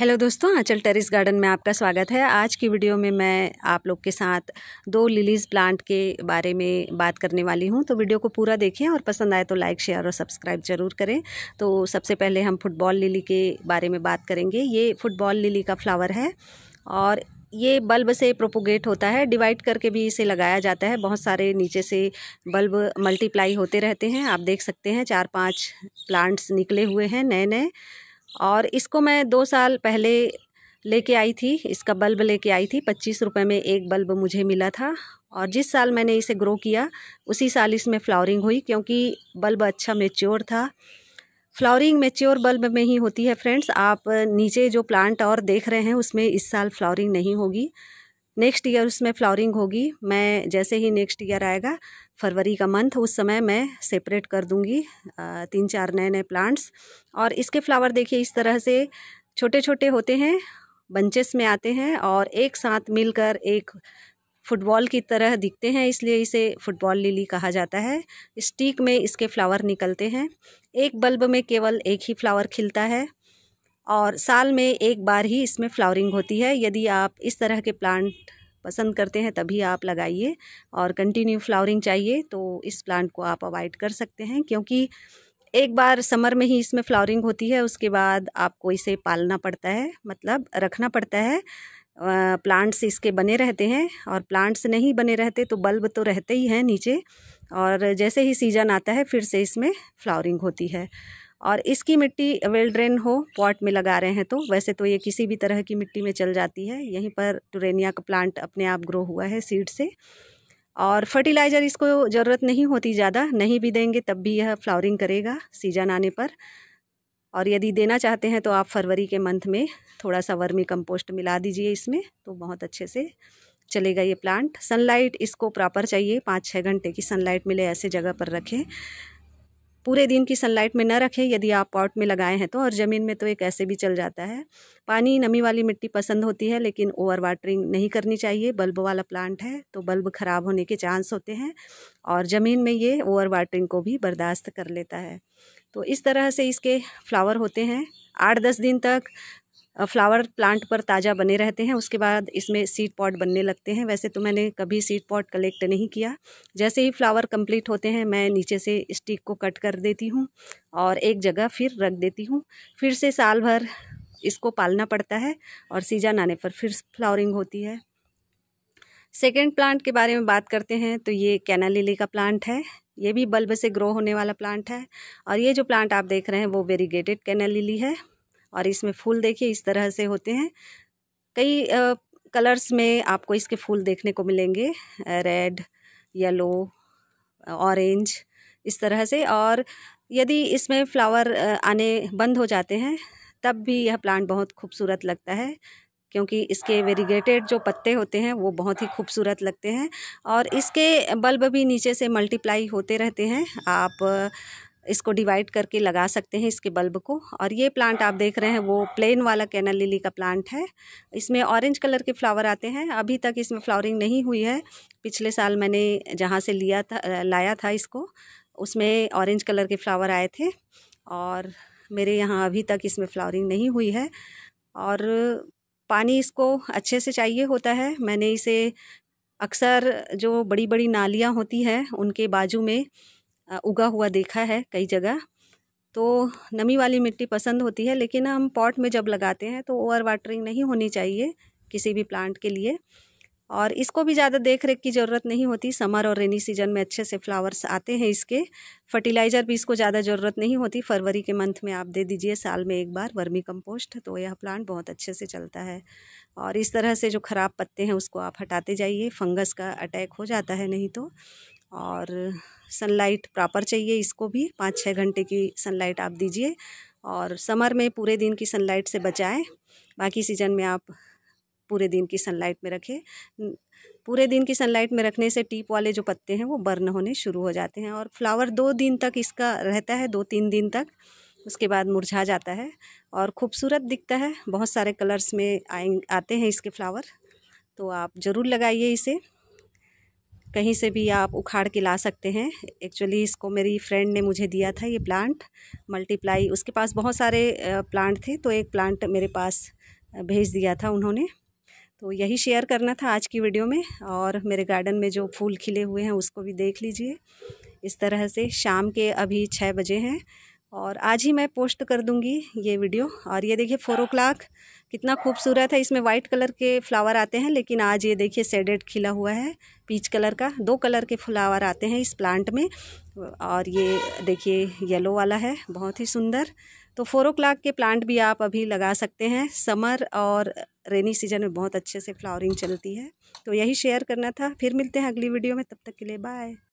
hello दोस्तों आंचल terrace garden में आपका स्वागत है आज की वीडियो में मैं आप लोग के साथ दो लिलीज़ प्लांट के बारे में बात करने वाली हूं तो वीडियो को पूरा देखें और पसंद आए तो लाइक शेयर और सब्सक्राइब जरूर करें तो सबसे पहले हम फुटबॉल लिली के बारे में बात करेंगे ये फुटबॉल लिली का फ्लावर है और ये बल्ब से प्रोपोगेट होता है डिवाइड करके भी इसे लगाया जाता है बहुत सारे नीचे से बल्ब मल्टीप्लाई होते रहते हैं आप देख सकते हैं चार पाँच प्लांट्स निकले हुए हैं नए नए और इसको मैं दो साल पहले लेके आई थी इसका बल्ब लेके आई थी पच्चीस रुपए में एक बल्ब मुझे मिला था और जिस साल मैंने इसे ग्रो किया उसी साल इसमें फ्लावरिंग हुई क्योंकि बल्ब अच्छा मेच्योर था फ्लावरिंग मेच्योर बल्ब में ही होती है फ्रेंड्स आप नीचे जो प्लांट और देख रहे हैं उसमें इस साल फ्लावरिंग नहीं होगी नेक्स्ट ईयर उसमें फ्लावरिंग होगी मैं जैसे ही नेक्स्ट ईयर आएगा फरवरी का मंथ उस समय मैं सेपरेट कर दूंगी तीन चार नए नए प्लांट्स और इसके फ्लावर देखिए इस तरह से छोटे छोटे होते हैं बंचेस में आते हैं और एक साथ मिलकर एक फुटबॉल की तरह दिखते हैं इसलिए इसे फुटबॉल लिली कहा जाता है स्टीक में इसके फ्लावर निकलते हैं एक बल्ब में केवल एक ही फ्लावर खिलता है और साल में एक बार ही इसमें फ्लावरिंग होती है यदि आप इस तरह के प्लांट पसंद करते हैं तभी आप लगाइए और कंटिन्यू फ्लावरिंग चाहिए तो इस प्लांट को आप अवॉइड कर सकते हैं क्योंकि एक बार समर में ही इसमें फ्लावरिंग होती है उसके बाद आपको इसे पालना पड़ता है मतलब रखना पड़ता है प्लांट्स इसके बने रहते हैं और प्लांट्स नहीं बने रहते तो बल्ब तो रहते ही हैं नीचे और जैसे ही सीजन आता है फिर से इसमें फ्लावरिंग होती है और इसकी मिट्टी वेल ड्रेन हो पॉट में लगा रहे हैं तो वैसे तो ये किसी भी तरह की मिट्टी में चल जाती है यहीं पर टूरेनिया का प्लांट अपने आप ग्रो हुआ है सीड से और फर्टिलाइज़र इसको ज़रूरत नहीं होती ज़्यादा नहीं भी देंगे तब भी यह फ्लावरिंग करेगा सीजन आने पर और यदि देना चाहते हैं तो आप फरवरी के मंथ में थोड़ा सा वर्मी कंपोस्ट मिला दीजिए इसमें तो बहुत अच्छे से चलेगा ये प्लांट सनलाइट इसको प्रॉपर चाहिए पाँच छः घंटे की सनलाइट मिले ऐसे जगह पर रखें पूरे दिन की सनलाइट में न रखें यदि आप पॉट में लगाए हैं तो और ज़मीन में तो एक ऐसे भी चल जाता है पानी नमी वाली मिट्टी पसंद होती है लेकिन ओवर वाटरिंग नहीं करनी चाहिए बल्ब वाला प्लांट है तो बल्ब ख़राब होने के चांस होते हैं और ज़मीन में ये ओवर वाटरिंग को भी बर्दाश्त कर लेता है तो इस तरह से इसके फ्लावर होते हैं आठ दस दिन तक फ्लावर प्लांट पर ताज़ा बने रहते हैं उसके बाद इसमें सीड पॉट बनने लगते हैं वैसे तो मैंने कभी सीड पॉट कलेक्ट नहीं किया जैसे ही फ्लावर कंप्लीट होते हैं मैं नीचे से स्टिक को कट कर देती हूँ और एक जगह फिर रख देती हूँ फिर से साल भर इसको पालना पड़ता है और सीजन आने पर फिर फ्लावरिंग होती है सेकेंड प्लांट के बारे में बात करते हैं तो ये कैना लिली का प्लांट है ये भी बल्ब से ग्रो होने वाला प्लांट है और ये जो प्लांट आप देख रहे हैं वो वेरीगेटेड कैना लिली है और इसमें फूल देखिए इस तरह से होते हैं कई कलर्स में आपको इसके फूल देखने को मिलेंगे रेड येलो ऑरेंज इस तरह से और यदि इसमें फ्लावर आने बंद हो जाते हैं तब भी यह प्लांट बहुत खूबसूरत लगता है क्योंकि इसके वेरीगेटेड जो पत्ते होते हैं वो बहुत ही खूबसूरत लगते हैं और इसके बल्ब भी नीचे से मल्टीप्लाई होते रहते हैं आप इसको डिवाइड करके लगा सकते हैं इसके बल्ब को और ये प्लांट आप देख रहे हैं वो प्लेन वाला कैनल लिली का प्लांट है इसमें ऑरेंज कलर के फ्लावर आते हैं अभी तक इसमें फ्लावरिंग नहीं हुई है पिछले साल मैंने जहाँ से लिया था लाया था इसको उसमें ऑरेंज कलर के फ्लावर आए थे और मेरे यहाँ अभी तक इसमें फ्लावरिंग नहीं हुई है और पानी इसको अच्छे से चाहिए होता है मैंने इसे अक्सर जो बड़ी बड़ी नालियाँ होती हैं उनके बाजू में उगा हुआ देखा है कई जगह तो नमी वाली मिट्टी पसंद होती है लेकिन हम पॉट में जब लगाते हैं तो ओवर वाटरिंग नहीं होनी चाहिए किसी भी प्लांट के लिए और इसको भी ज़्यादा देख रेख की ज़रूरत नहीं होती समर और रेनी सीजन में अच्छे से फ्लावर्स आते हैं इसके फर्टिलाइज़र भी इसको ज़्यादा ज़रूरत नहीं होती फरवरी के मंथ में आप दे दीजिए साल में एक बार वर्मी कंपोस्ट तो यह प्लांट बहुत अच्छे से चलता है और इस तरह से जो ख़राब पत्ते हैं उसको आप हटाते जाइए फंगस का अटैक हो जाता है नहीं तो और सनलाइट प्रॉपर चाहिए इसको भी पाँच छः घंटे की सनलाइट आप दीजिए और समर में पूरे दिन की सनलाइट से बचाएं बाकी सीजन में आप पूरे दिन की सनलाइट में रखें पूरे दिन की सनलाइट में रखने से टीप वाले जो पत्ते हैं वो बर्न होने शुरू हो जाते हैं और फ्लावर दो दिन तक इसका रहता है दो तीन दिन तक उसके बाद मुरझा जाता है और खूबसूरत दिखता है बहुत सारे कलर्स में आते हैं इसके फ्लावर तो आप ज़रूर लगाइए इसे कहीं से भी आप उखाड़ के ला सकते हैं एक्चुअली इसको मेरी फ्रेंड ने मुझे दिया था ये प्लांट मल्टीप्लाई उसके पास बहुत सारे प्लांट थे तो एक प्लांट मेरे पास भेज दिया था उन्होंने तो यही शेयर करना था आज की वीडियो में और मेरे गार्डन में जो फूल खिले हुए हैं उसको भी देख लीजिए इस तरह से शाम के अभी छः बजे हैं और आज ही मैं पोस्ट कर दूंगी ये वीडियो और ये देखिए फोर ओ कितना खूबसूरत है इसमें वाइट कलर के फ्लावर आते हैं लेकिन आज ये देखिए सेडेड खिला हुआ है पीच कलर का दो कलर के फ्लावर आते हैं इस प्लांट में और ये देखिए येलो वाला है बहुत ही सुंदर तो फोर ओ के प्लांट भी आप अभी लगा सकते हैं समर और रेनी सीजन में बहुत अच्छे से फ्लावरिंग चलती है तो यही शेयर करना था फिर मिलते हैं अगली वीडियो में तब तक के लिए बाय